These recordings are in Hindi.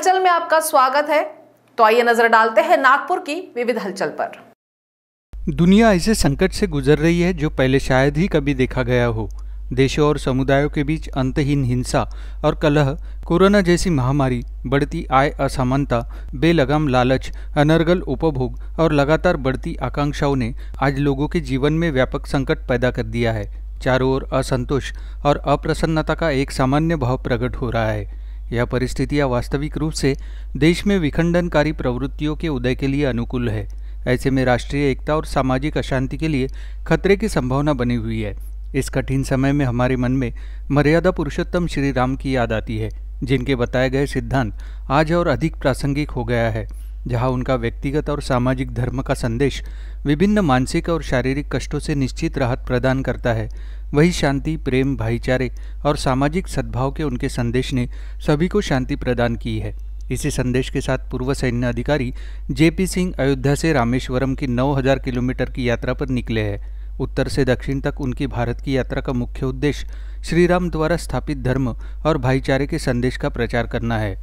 हलचल में आपका स्वागत है तो आइए नजर डालते हैं नागपुर की विविध हलचल पर दुनिया ऐसे संकट से गुजर रही है जो पहले शायद ही कभी देखा गया हो देशों और समुदायों के बीच अंतहीन हिंसा और कलह कोरोना जैसी महामारी बढ़ती आय असमानता बेलगाम लालच अनर्गल उपभोग और लगातार बढ़ती आकांक्षाओं ने आज लोगों के जीवन में व्यापक संकट पैदा कर दिया है चारों ओर असंतोष और अप्रसन्नता का एक सामान्य भाव प्रकट हो रहा है यह परिस्थितियां वास्तविक रूप से देश में विखंडनकारी प्रवृत्तियों के उदय के लिए अनुकूल है ऐसे में राष्ट्रीय एकता और सामाजिक अशांति के लिए खतरे की संभावना बनी हुई है इस कठिन समय में हमारे मन में मर्यादा पुरुषोत्तम श्री राम की याद आती है जिनके बताए गए सिद्धांत आज और अधिक प्रासंगिक हो गया है जहां उनका व्यक्तिगत और सामाजिक धर्म का संदेश विभिन्न मानसिक और शारीरिक कष्टों से निश्चित राहत प्रदान करता है वही शांति प्रेम भाईचारे और सामाजिक सद्भाव के उनके संदेश ने सभी को शांति प्रदान की है इसी संदेश के साथ पूर्व सैन्य अधिकारी जेपी सिंह अयोध्या से रामेश्वरम की 9000 किलोमीटर की यात्रा पर निकले हैं उत्तर से दक्षिण तक उनकी भारत की यात्रा का मुख्य उद्देश्य श्रीराम द्वारा स्थापित धर्म और भाईचारे के संदेश का प्रचार करना है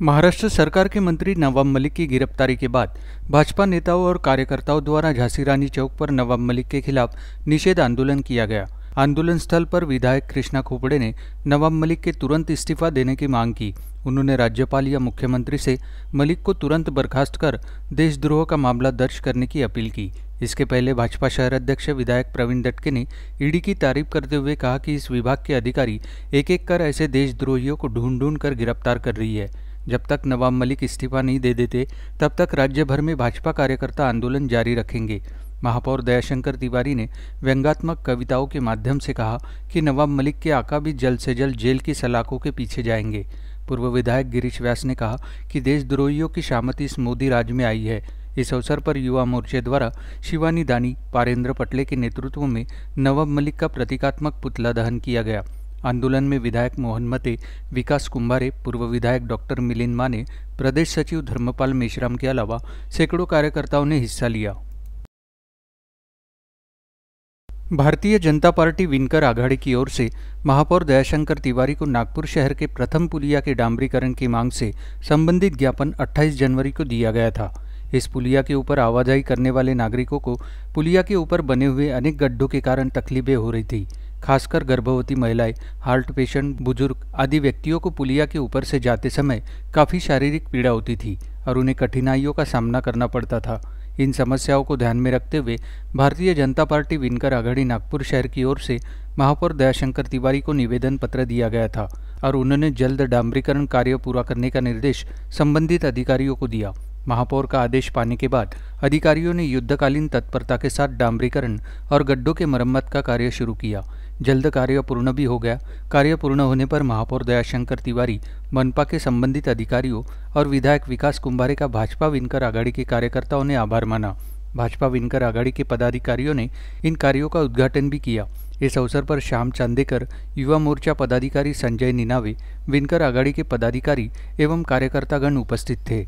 महाराष्ट्र सरकार के मंत्री नवाब मलिक की गिरफ्तारी के बाद भाजपा नेताओं और कार्यकर्ताओं द्वारा झांसी रानी चौक पर नवाब मलिक के खिलाफ निषेध आंदोलन किया गया आंदोलन स्थल पर विधायक कृष्णा खोपड़े ने नवाब मलिक के तुरंत इस्तीफा देने की मांग की उन्होंने राज्यपाल या मुख्यमंत्री से मलिक को तुरंत बर्खास्त कर देशद्रोह का मामला दर्ज करने की अपील की इसके पहले भाजपा शहर अध्यक्ष विधायक प्रवीण दटके ने ईडी की तारीफ करते हुए कहा कि इस विभाग के अधिकारी एक एक कर ऐसे देशद्रोहियों को ढूंढ ढूंढ कर गिरफ्तार कर रही है जब तक नवाब मलिक इस्तीफा नहीं दे देते तब तक राज्य भर में भाजपा कार्यकर्ता आंदोलन जारी रखेंगे महापौर दयाशंकर तिवारी ने व्यंगात्मक कविताओं के माध्यम से कहा कि नवाब मलिक के आका भी जल्द से जल्द जेल की सलाखों के पीछे जाएंगे पूर्व विधायक गिरीश व्यास ने कहा कि देशद्रोहियों की शामत इस मोदी राज में आई है इस अवसर पर युवा मोर्चे द्वारा शिवानी दानी पारेंद्र पटले के नेतृत्व में नवाब मलिक का प्रतीकात्मक पुतला दहन किया गया आंदोलन में विधायक मोहन मते विकास कुंभारे पूर्व विधायक डॉक्टर मिलिंद माने प्रदेश सचिव धर्मपाल मेश्राम के अलावा सैकड़ों कार्यकर्ताओं ने हिस्सा लिया भारतीय जनता पार्टी विनकर आघाड़ी की ओर से महापौर दयाशंकर तिवारी को नागपुर शहर के प्रथम पुलिया के डांबरीकरण की मांग से संबंधित ज्ञापन 28 जनवरी को दिया गया था इस पुलिया के ऊपर आवाजाही करने वाले नागरिकों को पुलिया के ऊपर बने हुए अनेक गड्ढों के कारण तकलीफें हो रही थी खासकर गर्भवती महिलाएं हार्ट पेशेंट बुजुर्ग आदि व्यक्तियों को पुलिया के ऊपर से जाते समय काफ़ी शारीरिक पीड़ा होती थी और उन्हें कठिनाइयों का सामना करना पड़ता था इन समस्याओं को ध्यान में रखते हुए भारतीय जनता पार्टी विनकर आघाड़ी नागपुर शहर की ओर से महापौर दयाशंकर तिवारी को निवेदन पत्र दिया गया था और उन्होंने जल्द डांबरीकरण कार्य पूरा करने का निर्देश संबंधित अधिकारियों को दिया महापौर का आदेश पाने के बाद अधिकारियों ने युद्धकालीन तत्परता के साथ डांबरीकरण और गड्ढों के मरम्मत का कार्य शुरू किया जल्द कार्य पूर्ण भी हो गया कार्य पूर्ण होने पर महापौर दयाशंकर तिवारी मनपा के संबंधित अधिकारियों और विधायक विकास कुंभारे का भाजपा विनकर आघाड़ी के कार्यकर्ताओं ने आभार माना भाजपा विनकर आघाड़ी के पदाधिकारियों ने इन कार्यों का उद्घाटन भी किया इस अवसर पर श्याम चांदेकर युवा मोर्चा पदाधिकारी संजय निनावे विनकर आघाड़ी के पदाधिकारी एवं कार्यकर्तागण उपस्थित थे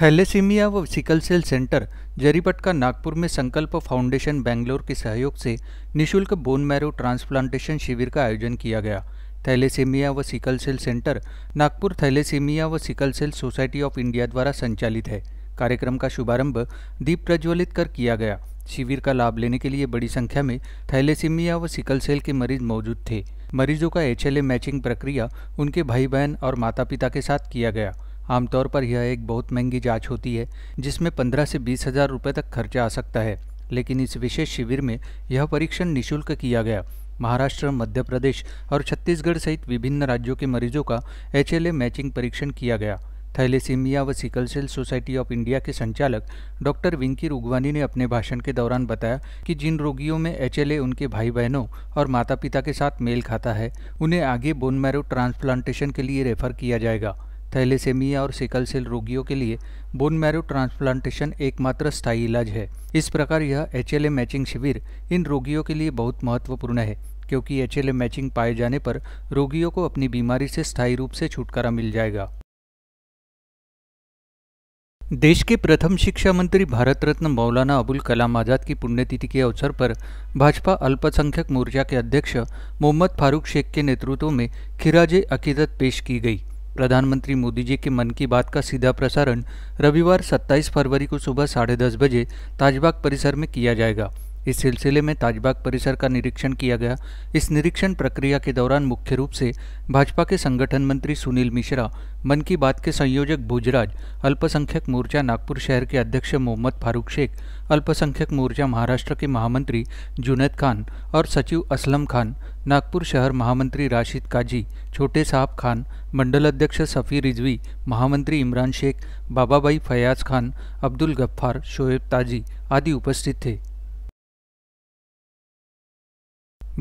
थैलेसीमिया व sickle cell centre Jaripatka Nagpur में संकल्प फाउंडेशन बेंगलोर के सहयोग से निशुल्क बोन मैरो ट्रांसप्लांटेशन शिविर का आयोजन किया गया थैलेसीमिया व sickle cell centre Nagpur thalassemia व sickle cell society of India द्वारा संचालित है कार्यक्रम का शुभारंभ दीप प्रज्वलित कर किया गया शिविर का लाभ लेने के लिए बड़ी संख्या में थैलेसीमिया व सिकल सेल के मरीज मौजूद थे मरीजों का एचएलए मैचिंग प्रक्रिया उनके भाई बहन और माता पिता के साथ किया गया आमतौर पर यह एक बहुत महंगी जांच होती है जिसमें पंद्रह से बीस हज़ार रुपये तक खर्चा आ सकता है लेकिन इस विशेष शिविर में यह परीक्षण निशुल्क किया गया महाराष्ट्र मध्य प्रदेश और छत्तीसगढ़ सहित विभिन्न राज्यों के मरीजों का एच मैचिंग परीक्षण किया गया थैलेसीमिया व sickle cell society of India के संचालक डॉक्टर विंकी रुगवानी ने अपने भाषण के दौरान बताया कि जिन रोगियों में एच उनके भाई बहनों और माता पिता के साथ मेल खाता है उन्हें आगे बोन मैरो ट्रांसप्लांटेशन के लिए रेफर किया जाएगा थैलेसेमिया और सिकल सेल रोगियों के लिए बोन मैरो ट्रांसप्लांटेशन एकमात्र स्थायी इलाज है इस प्रकार यह एच मैचिंग शिविर इन रोगियों के लिए बहुत महत्वपूर्ण है क्योंकि एच मैचिंग पाए जाने पर रोगियों को अपनी बीमारी से स्थायी रूप से छुटकारा मिल जाएगा देश के प्रथम शिक्षा मंत्री भारत रत्न मौलाना अबुल कलाम आज़ाद की पुण्यतिथि के अवसर पर भाजपा अल्पसंख्यक मोर्चा के अध्यक्ष मोहम्मद फारूक शेख के नेतृत्व में खिराज अकीदत पेश की गई प्रधानमंत्री मोदी जी के मन की बात का सीधा प्रसारण रविवार 27 फरवरी को सुबह साढ़े दस बजे ताजबाग परिसर में किया जाएगा इस सिलसिले में ताजबाग परिसर का निरीक्षण किया गया इस निरीक्षण प्रक्रिया के दौरान मुख्य रूप से भाजपा के संगठन मंत्री सुनील मिश्रा मन की बात के संयोजक भुजराज अल्पसंख्यक मोर्चा नागपुर शहर के अध्यक्ष मोहम्मद फारूक शेख अल्पसंख्यक मोर्चा महाराष्ट्र के महामंत्री जुनेद खान और सचिव असलम खान नागपुर शहर महामंत्री राशिद काजी छोटे साहब खान मंडल अध्यक्ष सफ़ी रिजवी महामंत्री इमरान शेख बाबाबाई फयाज खान अब्दुल गफ्फार शोएब ताजी आदि उपस्थित थे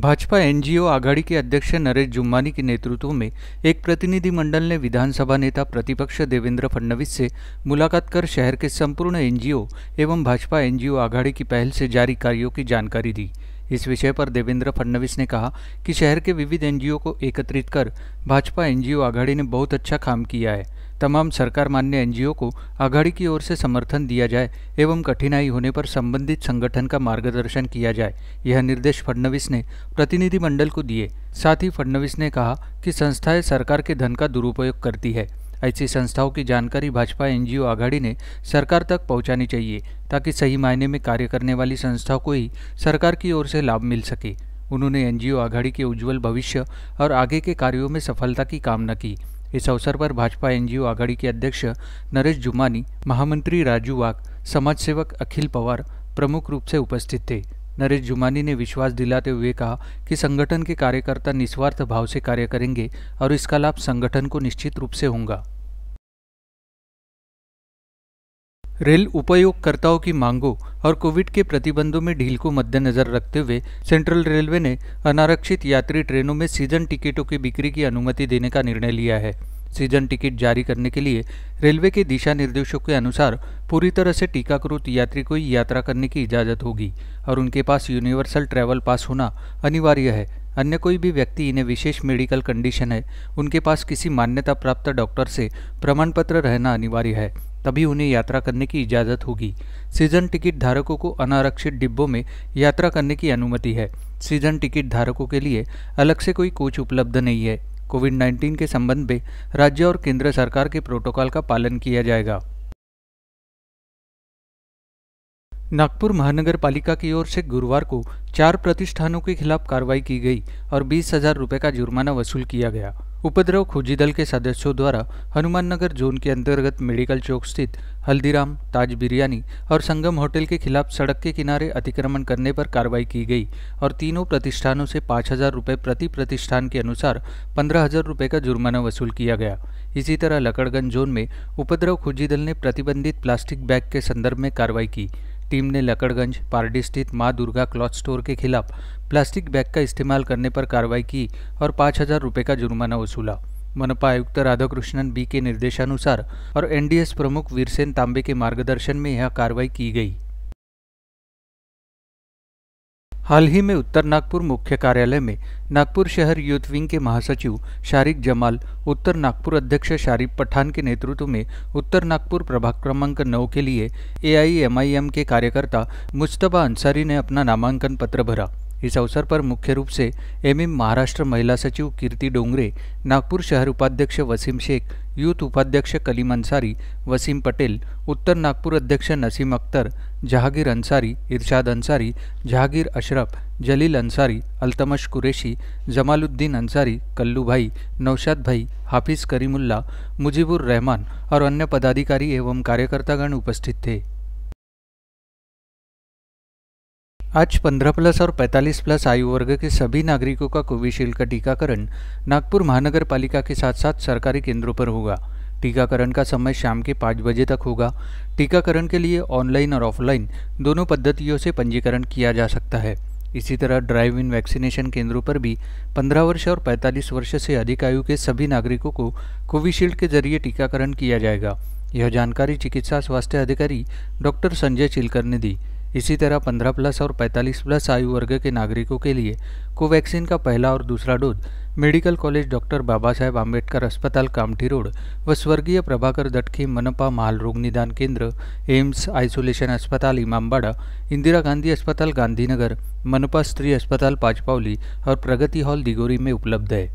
भाजपा एनजीओ आघाड़ी के अध्यक्ष नरेश जुम्मानी के नेतृत्व में एक प्रतिनिधिमंडल ने विधानसभा नेता प्रतिपक्ष देवेंद्र फडणवीस से मुलाकात कर शहर के संपूर्ण एनजीओ एवं भाजपा एनजीओ आघाड़ी की पहल से जारी कार्यों की जानकारी दी इस विषय पर देवेंद्र फडणवीस ने कहा कि शहर के विविध एनजीओ को एकत्रित कर भाजपा एनजीओ आघाड़ी ने बहुत अच्छा काम किया है तमाम सरकार मान्य एनजीओ को आघाड़ी की ओर से समर्थन दिया जाए एवं कठिनाई होने पर संबंधित संगठन का मार्गदर्शन किया जाए यह निर्देश फडणवीस ने प्रतिनिधिमंडल को दिए साथ ही फडणवीस ने कहा कि संस्थाएं सरकार के धन का दुरुपयोग करती है ऐसी संस्थाओं की जानकारी भाजपा एनजीओ आघाड़ी ने सरकार तक पहुंचानी चाहिए ताकि सही मायने में कार्य करने वाली संस्थाओं को ही सरकार की ओर से लाभ मिल सके उन्होंने एनजीओ आघाड़ी के उज्जवल भविष्य और आगे के कार्यों में सफलता की कामना की इस अवसर पर भाजपा एनजीओ आघाड़ी के अध्यक्ष नरेश जुमानी महामंत्री राजू वाघ समाजसेवक अखिल पवार प्रमुख रूप से उपस्थित थे नरेश जुमानी ने विश्वास दिलाते हुए कहा कि संगठन के कार्यकर्ता निस्वार्थ भाव से कार्य करेंगे और इसका लाभ संगठन को निश्चित रूप से होगा रेल उपयोगकर्ताओं की मांगों और कोविड के प्रतिबंधों में ढील को मद्देनजर रखते हुए सेंट्रल रेलवे ने अनारक्षित यात्री ट्रेनों में सीजन टिकटों की बिक्री की अनुमति देने का निर्णय लिया है सीजन टिकट जारी करने के लिए रेलवे के दिशा निर्देशों के अनुसार पूरी तरह से टीकाकृत यात्री को यात्रा करने की इजाज़त होगी और उनके पास यूनिवर्सल ट्रैवल पास होना अनिवार्य है अन्य कोई भी व्यक्ति इन्हें विशेष मेडिकल कंडीशन है उनके पास किसी मान्यता प्राप्त डॉक्टर से प्रमाण पत्र रहना अनिवार्य है तभी उन्हें यात्रा करने की इजाज़त होगी सीजन टिकट धारकों को अनारक्षित डिब्बों में यात्रा करने की अनुमति है सीजन टिकट धारकों के लिए अलग से कोई कोच उपलब्ध नहीं है कोविड 19 के संबंध में राज्य और केंद्र सरकार के प्रोटोकॉल का पालन किया जाएगा नागपुर महानगर पालिका की ओर से गुरुवार को चार प्रतिष्ठानों के खिलाफ कार्रवाई की गई और बीस हजार रुपये का जुर्माना वसूल किया गया उपद्रव खोजी दल के सदस्यों द्वारा हनुमान नगर जोन के अंतर्गत मेडिकल चौक स्थित हल्दीराम ताज बिरयानी और संगम होटल के खिलाफ सड़क के किनारे अतिक्रमण करने पर कार्रवाई की गई और तीनों प्रतिष्ठानों से पाँच हजार रुपये प्रति प्रतिष्ठान के अनुसार पंद्रह हजार रुपये का जुर्माना वसूल किया गया इसी तरह लकड़गंज जोन में उपद्रव खोजी दल ने प्रतिबंधित प्लास्टिक बैग के संदर्भ में कार्रवाई की टीम ने लकड़गंज पारडी स्थित माँ दुर्गा क्लॉथ स्टोर के खिलाफ प्लास्टिक बैग का इस्तेमाल करने पर कार्रवाई की और पाँच हजार रुपये का जुर्माना वसूला मनपा आयुक्त राधाकृष्णन बी के निर्देशानुसार और एनडीएस प्रमुख वीरसेन तांबे के मार्गदर्शन में यह कार्रवाई की गई हाल ही में उत्तर नागपुर मुख्य कार्यालय में नागपुर शहर यूथ विंग के महासचिव शारिक जमाल उत्तर नागपुर अध्यक्ष शारिक पठान के नेतृत्व में उत्तर नागपुर प्रभाग क्रमांक नौ के लिए एम के कार्यकर्ता मुश्तबा अंसारी ने अपना नामांकन पत्र भरा इस अवसर पर मुख्य रूप से एम महाराष्ट्र महिला सचिव कीर्ति डोंगरे नागपुर शहर उपाध्यक्ष वसीम शेख यूथ उपाध्यक्ष कलीम अंसारी वसीम पटेल उत्तर नागपुर अध्यक्ष नसीम अख्तर जहांगीर अंसारी इरशाद अंसारी जहागीर अशरफ जलील अंसारी अल्तमश कुरेशी जमालुद्दीन अंसारी कल्लू भाई नौशाद भाई हाफिज़ करीमुल्ला मुजीबुर रहमान और अन्य पदाधिकारी एवं कार्यकर्तागण उपस्थित थे आज 15 प्लस और 45 प्लस आयु वर्ग के सभी नागरिकों का कोविशील्ड का टीकाकरण नागपुर महानगर पालिका के साथ साथ सरकारी केंद्रों पर होगा टीकाकरण का समय शाम के पाँच बजे तक होगा टीकाकरण के लिए ऑनलाइन और ऑफलाइन दोनों पद्धतियों से पंजीकरण किया जा सकता है इसी तरह ड्राइव इन वैक्सीनेशन केंद्रों पर भी 15 वर्ष और 45 वर्ष से अधिक आयु के सभी नागरिकों को कोविशील्ड के जरिए टीकाकरण किया जाएगा यह जानकारी चिकित्सा स्वास्थ्य अधिकारी डॉक्टर संजय चिलकर ने दी इसी तरह 15 प्लस और 45 प्लस आयु वर्ग के नागरिकों के लिए कोवैक्सीन का पहला और दूसरा dose medical college doctor Baba Saheb Ambedkar अस्पताल कामठी रोड व स्वर्गीय प्रभाकर दटके मनपा रोग निदान केंद्र एम्स आइसोलेशन अस्पताल इमामबाड़ा इंदिरा गांधी अस्पताल गांधीनगर मनपा स्त्री अस्पताल पाचपावली और प्रगति हॉल दिगोरी में उपलब्ध है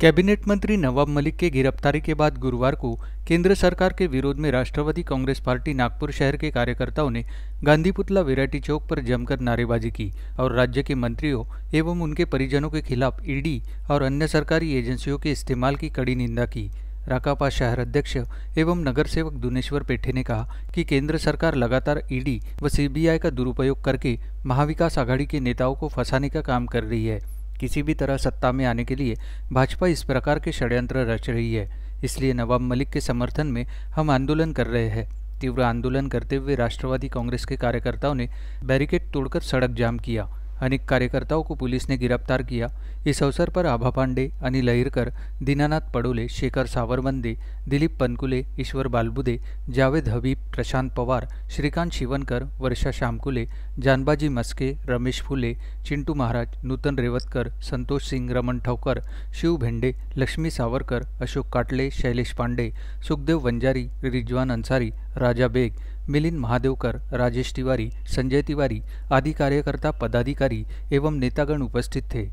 कैबिनेट मंत्री नवाब मलिक के गिरफ्तारी के बाद गुरुवार को केंद्र सरकार के विरोध में राष्ट्रवादी कांग्रेस पार्टी नागपुर शहर के कार्यकर्ताओं ने गांधी पुतला वेराइटी चौक पर जमकर नारेबाजी की और राज्य के मंत्रियों एवं उनके परिजनों के खिलाफ ईडी और अन्य सरकारी एजेंसियों के इस्तेमाल की कड़ी निंदा की राकापा शहर अध्यक्ष एवं नगर सेवक दुनेश्वर पेठे ने कहा कि केंद्र सरकार लगातार ईडी व सीबीआई का दुरुपयोग करके महाविकास आघाड़ी के नेताओं को फंसाने का काम कर रही है किसी भी तरह सत्ता में आने के लिए भाजपा इस प्रकार के षड्यंत्र रच रही है इसलिए नवाब मलिक के समर्थन में हम आंदोलन कर रहे हैं तीव्र आंदोलन करते हुए राष्ट्रवादी कांग्रेस के कार्यकर्ताओं ने बैरिकेड तोड़कर सड़क जाम किया अनेक कार्यकर्ताओं को पुलिस ने गिरफ्तार किया इस अवसर पर आभा पांडे अनिल अहिरकर दीनानाथ पडोले शेखर सावरवंदे दिलीप पनकुले ईश्वर बालबुदे जावेद हबीब प्रशांत पवार श्रीकांत शिवनकर वर्षा श्यामकुले जानबाजी मस्के रमेश फुले चिंटू महाराज नूतन रेवतकर संतोष सिंह रमन ठौकर शिव भेंडे लक्ष्मी सावरकर अशोक काटले शैलेश पांडे सुखदेव वंजारी रिजवान अंसारी राजा बेग मिलिंद महादेवकर राजेश तिवारी संजय तिवारी आदि कार्यकर्ता पदाधिकारी एवं नेतागण उपस्थित थे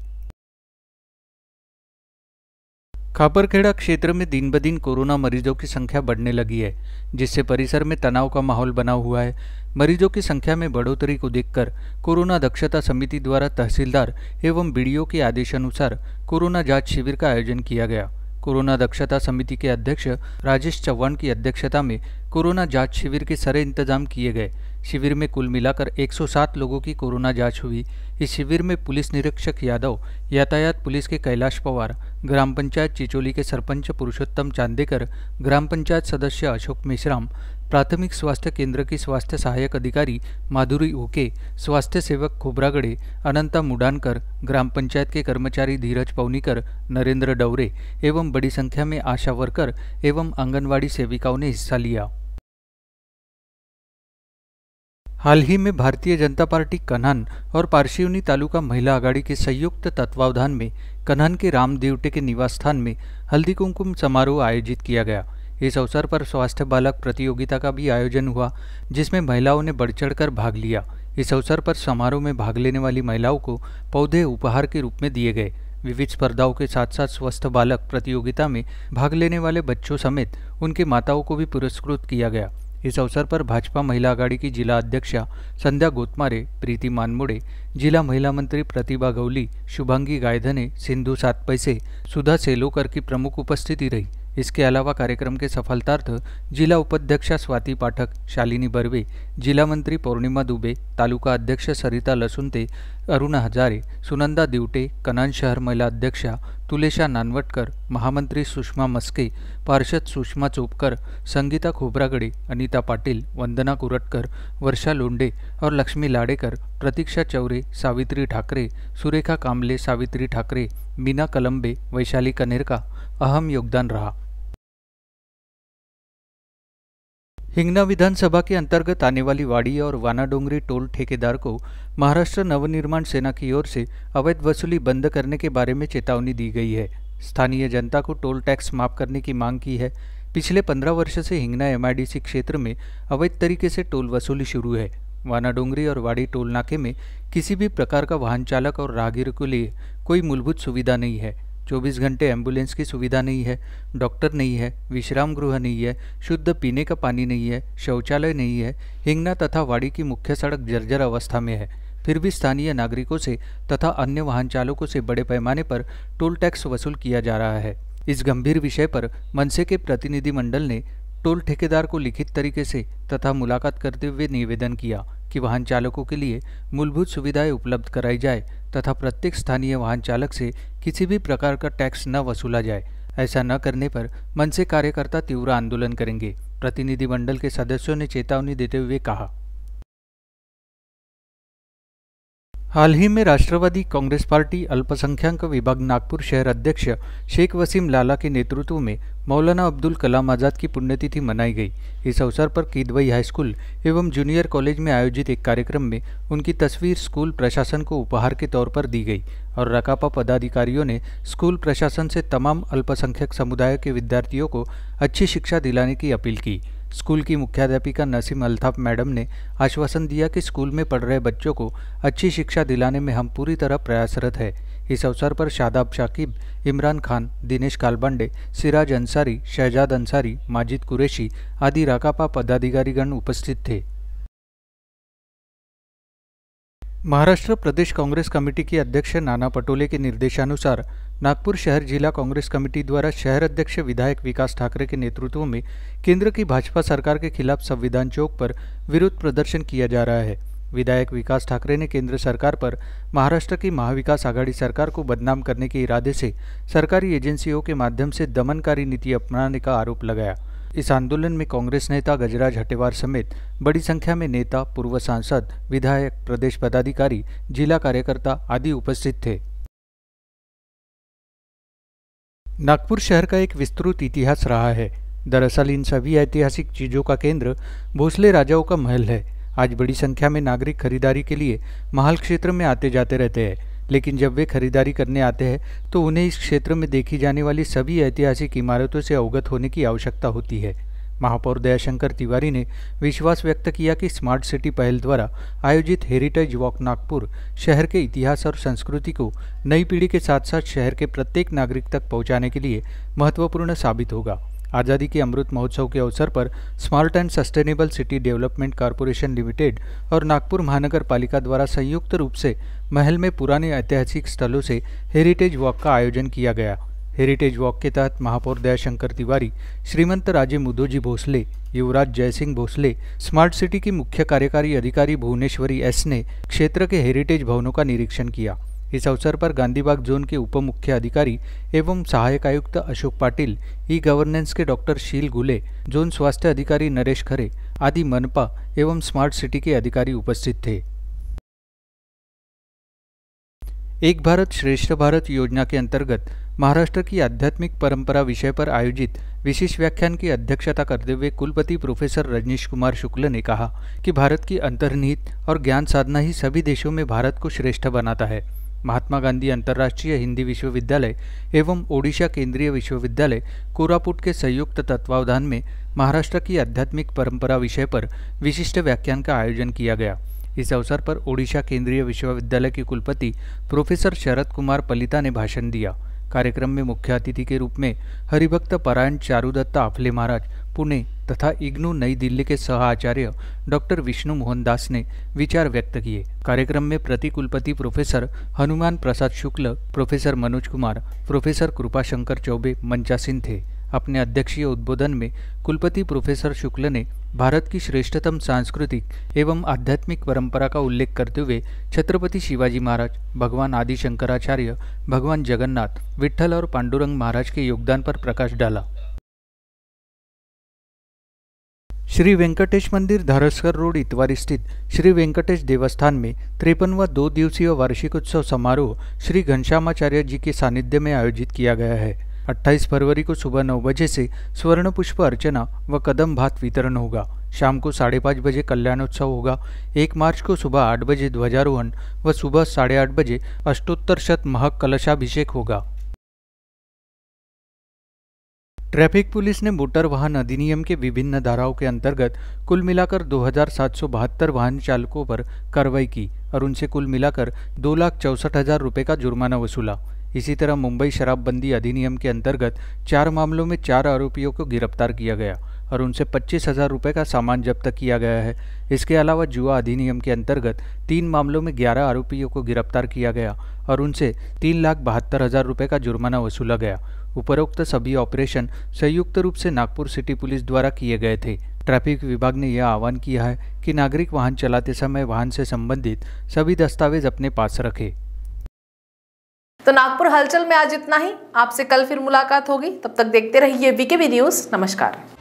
खापरखेड़ा क्षेत्र में दिन ब दिन कोरोना मरीजों की संख्या बढ़ने लगी है जिससे परिसर में तनाव का माहौल बना हुआ है मरीजों की संख्या में बढ़ोतरी को देखकर कोरोना दक्षता समिति द्वारा तहसीलदार एवं बीडीओ के आदेशानुसार कोरोना जांच शिविर का आयोजन किया गया कोरोना दक्षता समिति के अध्यक्ष राजेश चौहान की अध्यक्षता में कोरोना जांच शिविर के सारे इंतजाम किए गए शिविर में कुल मिलाकर 107 लोगों की कोरोना जांच हुई इस शिविर में पुलिस निरीक्षक यादव यातायात पुलिस के कैलाश पवार ग्राम पंचायत चिचोली के सरपंच पुरुषोत्तम चांदेकर ग्राम पंचायत सदस्य अशोक मेश्राम प्राथमिक स्वास्थ्य केंद्र की स्वास्थ्य सहायक अधिकारी माधुरी ओके स्वास्थ्य सेवक खोबरागड़े अनंता मुडानकर ग्राम पंचायत के कर्मचारी धीरज पवनीकर नरेंद्र डवरे एवं बड़ी संख्या में आशा वर्कर एवं आंगनवाड़ी सेविकाओं ने हिस्सा लिया हाल ही में भारतीय जनता पार्टी कन्हन और पार्शिवनी तालुका महिला आघाड़ी के संयुक्त तत्वावधान में कन्हन के रामदेवटे के निवास स्थान में हल्दी कुमकुम समारोह आयोजित किया गया इस अवसर पर स्वास्थ्य बालक प्रतियोगिता का भी आयोजन हुआ जिसमें महिलाओं ने बढ़ चढ़कर भाग लिया इस अवसर पर समारोह में भाग लेने वाली महिलाओं को पौधे उपहार के रूप में दिए गए विविध स्पर्धाओं के साथ साथ स्वस्थ बालक प्रतियोगिता में भाग लेने वाले बच्चों समेत उनके माताओं को भी पुरस्कृत किया गया इस अवसर पर भाजपा महिला आघाड़ी की जिला अध्यक्षा संध्या गोतमारे प्रीति मानमुड़े जिला महिला मंत्री प्रतिभा गौली शुभांगी गायधने सिंधु सात पैसे सुधा सेलोकर की प्रमुख उपस्थिति रही इसके अलावा कार्यक्रम के सफलतार्थ जिला उपाध्यक्षा स्वाति पाठक शालिनी बर्वे जिला मंत्री पौर्णिमा दुबे तालुका अध्यक्ष सरिता लसुंते अरुणा हजारे सुनंदा दिवटे कनान शहर महिला अध्यक्षा तुलेशा नानवटकर महामंत्री सुषमा मस्के पार्षद सुषमा चोपकर संगीता खोबरागडे अनिता पाटिल वंदना कुरटकर वर्षा लोंडे और लक्ष्मी लाडेकर प्रतीक्षा चौरे सावित्री ठाकरे सुरेखा कामले सावित्री ठाकरे मीना कलंबे वैशाली कनेरका अहम योगदान रहा हिंगना विधानसभा के अंतर्गत आने वाली वाड़ी और वानाडोंगरी टोल ठेकेदार को महाराष्ट्र नवनिर्माण सेना की ओर से अवैध वसूली बंद करने के बारे में चेतावनी दी गई है स्थानीय जनता को टोल टैक्स माफ करने की मांग की है पिछले पंद्रह वर्ष से हिंगना एमआईडीसी क्षेत्र में अवैध तरीके से टोल वसूली शुरू है वानाडोंगरी और वाड़ी टोल नाके में किसी भी प्रकार का वाहन चालक और राहगीर के लिए कोई मूलभूत सुविधा नहीं है 24 घंटे एम्बुलेंस की सुविधा नहीं है डॉक्टर नहीं है विश्राम गृह नहीं है शुद्ध पीने का पानी नहीं है शौचालय नहीं है हिंगना तथा वाड़ी की मुख्य सड़क जर्जर अवस्था में है फिर भी स्थानीय नागरिकों से तथा अन्य वाहन चालकों से बड़े पैमाने पर टोल टैक्स वसूल किया जा रहा है इस गंभीर विषय पर मनसे के प्रतिनिधिमंडल ने टोल ठेकेदार को लिखित तरीके से तथा मुलाकात करते हुए निवेदन किया कि वाहन चालकों के लिए मूलभूत सुविधाएं उपलब्ध कराई जाए तथा प्रत्येक स्थानीय वाहन चालक से किसी भी प्रकार का टैक्स न वसूला जाए ऐसा न करने पर मन से कार्यकर्ता तीव्र आंदोलन करेंगे प्रतिनिधिमंडल के सदस्यों ने चेतावनी देते हुए कहा हाल ही में राष्ट्रवादी कांग्रेस पार्टी अल्पसंख्यक विभाग नागपुर शहर अध्यक्ष शेख वसीम लाला के नेतृत्व में मौलाना अब्दुल कलाम आज़ाद की पुण्यतिथि मनाई गई इस अवसर पर किदवई हाईस्कूल एवं जूनियर कॉलेज में आयोजित एक कार्यक्रम में उनकी तस्वीर स्कूल प्रशासन को उपहार के तौर पर दी गई और रकापा पदाधिकारियों ने स्कूल प्रशासन से तमाम अल्पसंख्यक समुदाय के विद्यार्थियों को अच्छी शिक्षा दिलाने की अपील की स्कूल की मुख्याध्यापिका नसीम अल्ताफ मैडम ने आश्वासन दिया कि स्कूल में पढ़ रहे बच्चों को अच्छी शिक्षा दिलाने में हम पूरी तरह प्रयासरत है इस अवसर पर शादाब शाकिब इमरान खान दिनेश कालबांडे सिराज अंसारी शहजाद अंसारी माजिद कुरैशी आदि राकापा पदाधिकारीगण उपस्थित थे महाराष्ट्र प्रदेश कांग्रेस कमेटी के अध्यक्ष नाना पटोले के निर्देशानुसार नागपुर शहर जिला कांग्रेस कमेटी द्वारा शहर अध्यक्ष विधायक विकास ठाकरे के नेतृत्व में केंद्र की भाजपा सरकार के खिलाफ संविधान चौक पर विरोध प्रदर्शन किया जा रहा है विधायक विकास ठाकरे ने केंद्र सरकार पर महाराष्ट्र की महाविकास आघाड़ी सरकार को बदनाम करने के इरादे से सरकारी एजेंसियों के माध्यम से दमनकारी नीति अपनाने का आरोप लगाया इस आंदोलन में कांग्रेस नेता गजराज हटेवार समेत बड़ी संख्या में नेता पूर्व सांसद विधायक प्रदेश पदाधिकारी जिला कार्यकर्ता आदि उपस्थित थे नागपुर शहर का एक विस्तृत इतिहास रहा है दरअसल इन सभी ऐतिहासिक चीज़ों का केंद्र भोसले राजाओं का महल है आज बड़ी संख्या में नागरिक खरीदारी के लिए महल क्षेत्र में आते जाते रहते हैं लेकिन जब वे खरीदारी करने आते हैं तो उन्हें इस क्षेत्र में देखी जाने वाली सभी ऐतिहासिक इमारतों से अवगत होने की आवश्यकता होती है महापौर दयाशंकर तिवारी ने विश्वास व्यक्त किया कि स्मार्ट सिटी पहल द्वारा आयोजित हेरिटेज वॉक नागपुर शहर के इतिहास और संस्कृति को नई पीढ़ी के साथ साथ शहर के प्रत्येक नागरिक तक पहुंचाने के लिए महत्वपूर्ण साबित होगा आज़ादी के अमृत महोत्सव के अवसर पर smart and sustainable city development corporation limited और नागपुर महानगर पालिका द्वारा संयुक्त रूप से महल में पुराने ऐतिहासिक स्थलों से हेरिटेज वॉक का आयोजन किया गया हेरिटेज वॉक के तहत महापौर दयाशंकर तिवारी श्रीमंत राजे मुदोजी भोसले युवराज जयसिंह भोसले स्मार्ट सिटी की मुख्य कार्यकारी अधिकारी भुवनेश्वरी एस ने क्षेत्र के हेरिटेज भवनों का निरीक्षण किया इस अवसर पर गांधीबाग जोन के उप मुख्य अधिकारी एवं सहायक आयुक्त अशोक पाटिल ई गवर्नेंस के डॉक्टर शील गुले जोन स्वास्थ्य अधिकारी नरेश खरे आदि मनपा एवं स्मार्ट सिटी के अधिकारी उपस्थित थे एक भारत श्रेष्ठ भारत योजना के अंतर्गत महाराष्ट्र की आध्यात्मिक परंपरा विषय पर आयोजित विशेष व्याख्यान की अध्यक्षता करते हुए कुलपति प्रोफेसर रजनीश कुमार शुक्ल ने कहा कि भारत की अंतर्निहित और ज्ञान साधना ही सभी देशों में भारत को श्रेष्ठ बनाता है महात्मा गांधी अंतर्राष्ट्रीय हिंदी विश्वविद्यालय एवं ओडिशा केंद्रीय विश्वविद्यालय कोरापुट के संयुक्त तत्वावधान में महाराष्ट्र की आध्यात्मिक परंपरा विषय पर विशिष्ट व्याख्यान का आयोजन किया गया इस अवसर पर ओडिशा केंद्रीय विश्वविद्यालय के कुलपति प्रोफेसर शरद कुमार पलिता ने भाषण दिया कार्यक्रम में मुख्य अतिथि के रूप में हरिभक्त परायण चारुदत्ता आफले महाराज पुणे तथा इग्नू नई दिल्ली के सह आचार्य डॉक्टर विष्णु मोहन दास ने विचार व्यक्त किए कार्यक्रम में प्रति कुलपति professor Hanuman Prasad Shukla professor Manoj Kumar professor Kripashankar Choubey मंचासीन थे अपने अध्यक्षीय उद्बोधन में कुलपति प्रोफेसर शुक्ल ने भारत की श्रेष्ठतम सांस्कृतिक एवं आध्यात्मिक परंपरा का उल्लेख करते हुए छत्रपति शिवाजी महाराज भगवान आदि शंकराचार्य भगवान जगन्नाथ विठ्ठल और पांडुरंग महाराज के योगदान पर प्रकाश डाला श्री वेंकटेश मंदिर धारस्कर रोड इतवारी स्थित श्री वेंकटेश देवस्थान में व दो दिवसीय वार्षिकोत्सव समारोह श्री घनश्यामाचार्य जी के सानिध्य में आयोजित किया गया है 28 फरवरी को सुबह नौ बजे से स्वर्ण पुष्प अर्चना व कदम भात वितरण होगा शाम को साढ़े पाँच बजे कल्याणोत्सव होगा एक मार्च को सुबह आठ बजे ध्वजारोहण व सुबह साढ़े आठ बजे अष्टोत्तर शत महक कलशाभिषेक होगा ट्रैफिक पुलिस ने मोटर वाहन अधिनियम के विभिन्न धाराओं के अंतर्गत कुल मिलाकर दो वाहन चालकों पर कार्रवाई की और उनसे कुल मिलाकर दो लाख चौसठ हजार रुपये का जुर्माना वसूला इसी तरह मुंबई शराबबंदी अधिनियम के अंतर्गत चार मामलों में चार आरोपियों को गिरफ्तार किया गया और उनसे पच्चीस हज़ार रुपये का सामान जब्त किया गया है इसके अलावा जुआ अधिनियम के अंतर्गत तीन मामलों में ग्यारह आरोपियों को गिरफ्तार किया गया और उनसे तीन लाख बहत्तर हज़ार रुपये का जुर्माना वसूला गया उपरोक्त सभी ऑपरेशन संयुक्त रूप से नागपुर सिटी पुलिस द्वारा किए गए थे ट्रैफिक विभाग ने यह आह्वान किया है कि नागरिक वाहन चलाते समय वाहन से संबंधित सभी दस्तावेज अपने पास रखें तो नागपुर हलचल में आज इतना ही आपसे कल फिर मुलाकात होगी तब तक देखते रहिए वीके वी न्यूज़ नमस्कार